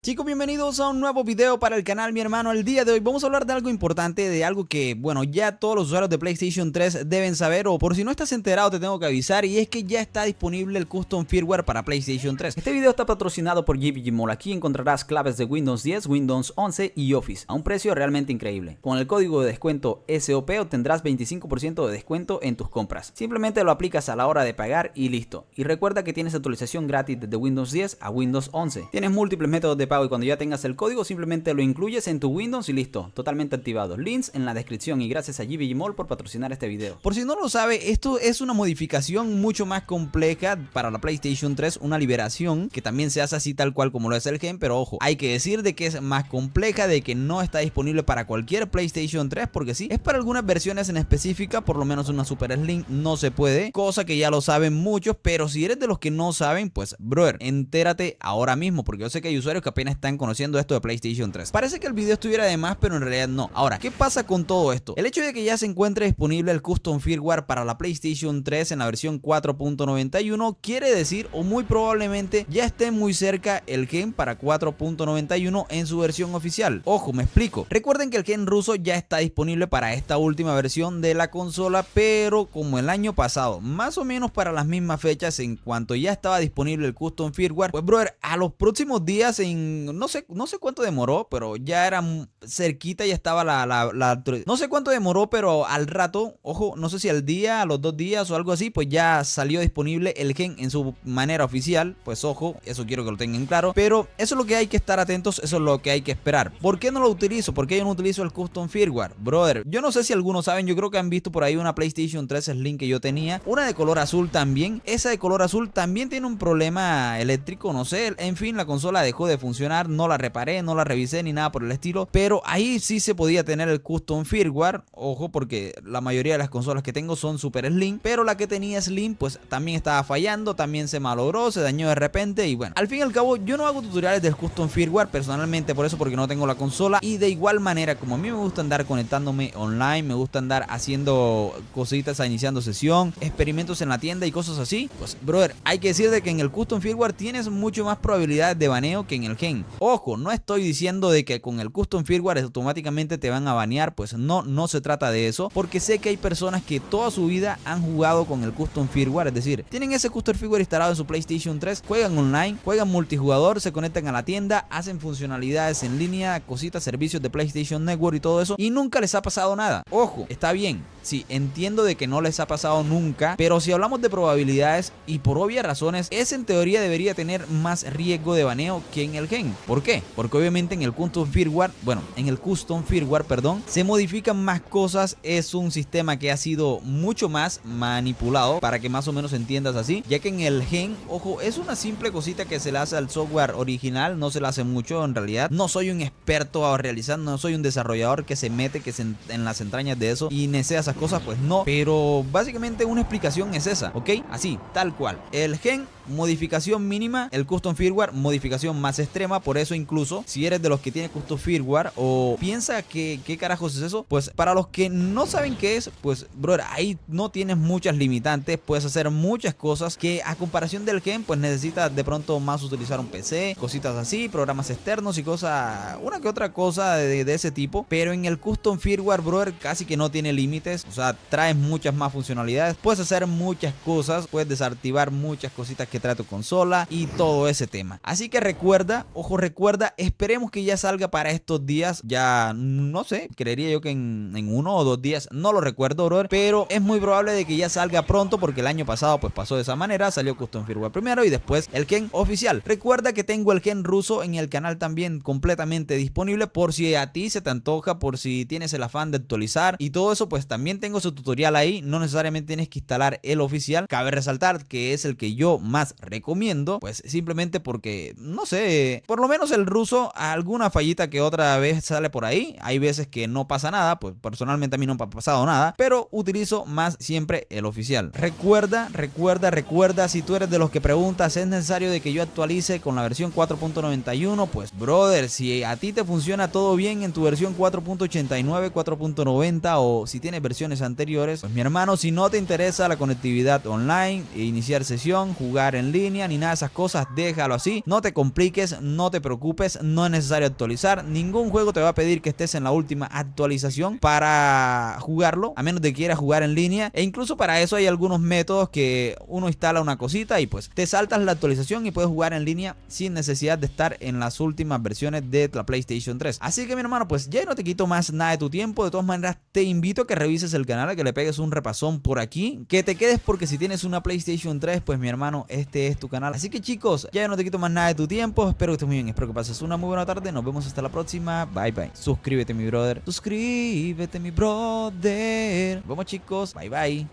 Chicos, bienvenidos a un nuevo video para el canal, mi hermano. El día de hoy vamos a hablar de algo importante, de algo que, bueno, ya todos los usuarios de PlayStation 3 deben saber, o por si no estás enterado te tengo que avisar, y es que ya está disponible el Custom Firmware para PlayStation 3. Este video está patrocinado por GBG Mall. Aquí encontrarás claves de Windows 10, Windows 11 y Office, a un precio realmente increíble. Con el código de descuento SOP obtendrás 25% de descuento en tus compras. Simplemente lo aplicas a la hora de pagar y listo. Y recuerda que tienes actualización gratis desde Windows 10 a Windows 11. Tienes múltiples métodos de pago y cuando ya tengas el código simplemente lo incluyes en tu Windows y listo, totalmente activado. Links en la descripción y gracias a Mall por patrocinar este video. Por si no lo sabe, esto es una modificación mucho más compleja para la PlayStation 3, una liberación que también se hace así tal cual como lo es el gen, pero ojo, hay que decir de que es más compleja, de que no está disponible para cualquier PlayStation 3 porque sí, es para algunas versiones en específica, por lo menos una Super Slim no se puede, cosa que ya lo saben muchos, pero si eres de los que no saben, pues brother, entérate ahora mismo porque yo sé que hay usuarios que apenas están conociendo esto de PlayStation 3. Parece que el video estuviera de más, pero en realidad no. Ahora, ¿qué pasa con todo esto? El hecho de que ya se encuentre disponible el custom firmware para la PlayStation 3 en la versión 4.91 quiere decir o muy probablemente ya esté muy cerca el Gen para 4.91 en su versión oficial. Ojo, me explico. Recuerden que el Gen ruso ya está disponible para esta última versión de la consola, pero como el año pasado, más o menos para las mismas fechas en cuanto ya estaba disponible el custom firmware, pues brother, a los próximos días en Mm, no sé, no sé cuánto demoró, pero ya era cerquita, ya estaba la, la, no sé cuánto demoró, pero al rato, ojo, no sé si al día, a los dos días o algo así, pues ya salió disponible el gen en su manera oficial, pues ojo, eso quiero que lo tengan claro, pero eso es lo que hay que estar atentos, eso es lo que hay que esperar. ¿Por qué no lo utilizo? ¿Por qué yo no utilizo el custom firmware? Brother, yo no sé si algunos saben, yo creo que han visto por ahí una PlayStation 3 Slim que yo tenía, una de color azul también, esa de color azul también tiene un problema eléctrico, no sé, en fin, la consola dejó de funcionar no la reparé, no la revisé ni nada por el estilo, pero ahí sí se podía tener el custom firmware, ojo porque la mayoría de las consolas que tengo son super slim, pero la que tenía slim pues también estaba fallando, también se malogró, se dañó de repente y bueno, al fin y al cabo yo no hago tutoriales del custom firmware personalmente por eso porque no tengo la consola y de igual manera como a mí me gusta andar conectándome online, me gusta andar haciendo cositas, iniciando sesión, experimentos en la tienda y cosas así, pues brother, hay que decirte que en el custom firmware tienes mucho más probabilidades de baneo que en el gen Ojo, no estoy diciendo de que con el custom firmware automáticamente te van a banear, pues no, no se trata de eso, porque sé que hay personas que toda su vida han jugado con el custom firmware, es decir, tienen ese custom firmware instalado en su PlayStation 3, juegan online, juegan multijugador, se conectan a la tienda, hacen funcionalidades en línea, cositas, servicios de PlayStation Network y todo eso, y nunca les ha pasado nada. Ojo, está bien, sí, entiendo de que no les ha pasado nunca, pero si hablamos de probabilidades y por obvias razones, ese en teoría debería tener más riesgo de baneo que en el game. ¿Por qué? Porque obviamente en el custom firmware, bueno, en el custom firmware, perdón, se modifican más cosas. Es un sistema que ha sido mucho más manipulado para que más o menos entiendas así, ya que en el gen, ojo, es una simple cosita que se le hace al software original, no se le hace mucho en realidad. No soy un experto a realizar, no soy un desarrollador que se mete que en, las entrañas de eso y necesita esas cosas, pues no, pero básicamente una explicación es esa, ¿ok? Así, tal cual. El gen modificación mínima, el custom firmware, modificación más extrema. Por eso, incluso si eres de los que tiene custom firmware o piensa que qué carajos es eso, pues para los que no saben qué es, pues, brother, ahí no tienes muchas limitantes, puedes hacer muchas cosas que a comparación del gen, pues necesitas de pronto más utilizar un PC, cositas así, programas externos y cosas, una que otra cosa de, de ese tipo. Pero en el custom firmware, brother, casi que no tiene límites, o sea, traes muchas más funcionalidades, puedes hacer muchas cosas, puedes desactivar muchas cositas que trato consola y todo ese tema. Así que recuerda, ojo, recuerda, esperemos que ya salga para estos días. Ya no sé, creería yo que en, uno o dos días, no lo recuerdo, Pero es muy probable de que ya salga pronto porque el año pasado pues pasó de esa manera. Salió Custom Firmware primero y después el Ken oficial. Recuerda que tengo el gen ruso en el canal también completamente disponible por si a ti se te antoja, por si tienes el afán de actualizar y todo eso, pues también tengo su tutorial ahí. No necesariamente tienes que instalar el oficial. Cabe resaltar que es el que yo más recomiendo, pues simplemente porque, no sé, por lo menos el ruso, alguna fallita que otra vez sale por ahí, hay veces que no pasa nada, pues personalmente a mí no me ha pasado nada, pero utilizo más siempre el oficial. Recuerda, recuerda, recuerda, si tú eres de los que preguntas, ¿es necesario de que yo actualice con la versión 4.91? Pues brother, si a ti te funciona todo bien en tu versión 4.89, 4.90 o si tienes versiones anteriores, pues mi hermano, si no te interesa la conectividad online, iniciar sesión, jugar en línea ni nada de esas cosas, déjalo así. No te compliques, no te preocupes, no es necesario actualizar. Ningún juego te va a pedir que estés en la última actualización para jugarlo, a menos de que quieras jugar en línea. E incluso para eso hay algunos métodos que uno instala una cosita y pues te saltas la actualización y puedes jugar en línea sin necesidad de estar en las últimas versiones de la PlayStation 3. Así que mi hermano, pues ya no te quito más nada de tu tiempo. De todas maneras, te invito a que revises el canal, a que le pegues un repasón por aquí, que te quedes porque si tienes una PlayStation 3, pues mi hermano, este es tu canal. Así que chicos, ya no te quito más nada de tu tiempo. Espero que estés muy bien. Espero que pases una muy buena tarde. Nos vemos hasta la próxima. Bye bye. Suscríbete mi brother. Suscríbete mi brother. vamos chicos. Bye bye.